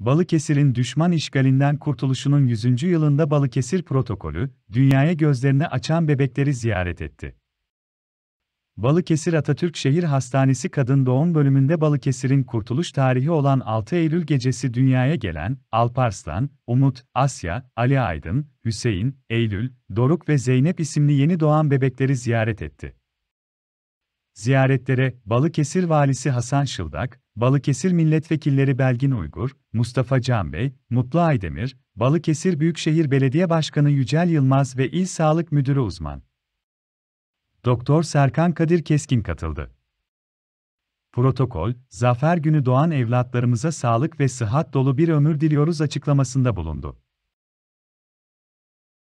Balıkesir'in düşman işgalinden kurtuluşunun 100. yılında Balıkesir Protokolü, dünyaya gözlerini açan bebekleri ziyaret etti. Balıkesir Atatürk Şehir Hastanesi Kadın Doğum Bölümünde Balıkesir'in kurtuluş tarihi olan 6 Eylül gecesi dünyaya gelen Alparslan, Umut, Asya, Ali Aydın, Hüseyin, Eylül, Doruk ve Zeynep isimli yeni doğan bebekleri ziyaret etti. Ziyaretlere Balıkesir Valisi Hasan Şıldak, Balıkesir Milletvekilleri Belgin Uygur, Mustafa Can Bey, Mutlu Aydemir, Balıkesir Büyükşehir Belediye Başkanı Yücel Yılmaz ve İl Sağlık Müdürü uzman Doktor Serkan Kadir Keskin katıldı. Protokol, Zafer Günü doğan evlatlarımıza sağlık ve sıhhat dolu bir ömür diliyoruz açıklamasında bulundu.